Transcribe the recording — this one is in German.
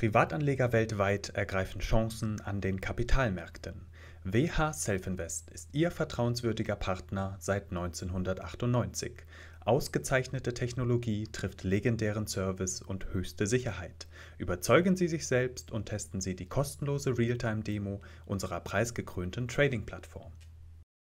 Privatanleger weltweit ergreifen Chancen an den Kapitalmärkten. WH Selfinvest ist Ihr vertrauenswürdiger Partner seit 1998. Ausgezeichnete Technologie trifft legendären Service und höchste Sicherheit. Überzeugen Sie sich selbst und testen Sie die kostenlose Realtime-Demo unserer preisgekrönten Trading-Plattform.